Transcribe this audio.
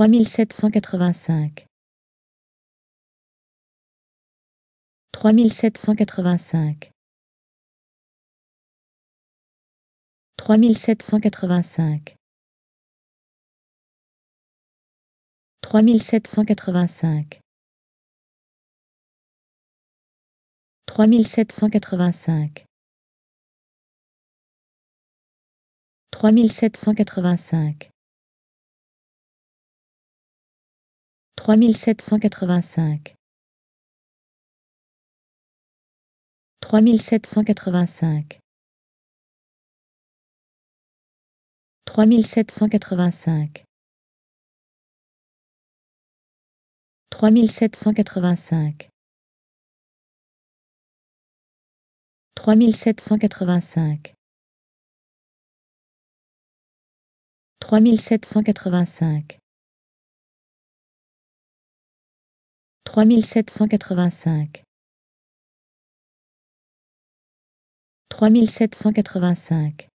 3785 3785 3785 3785 3785 3785 3785 3785 3785 3785 3785 3785 trois mille sept cent quatre-vingt-cinq trois mille sept cent quatre-vingt-cinq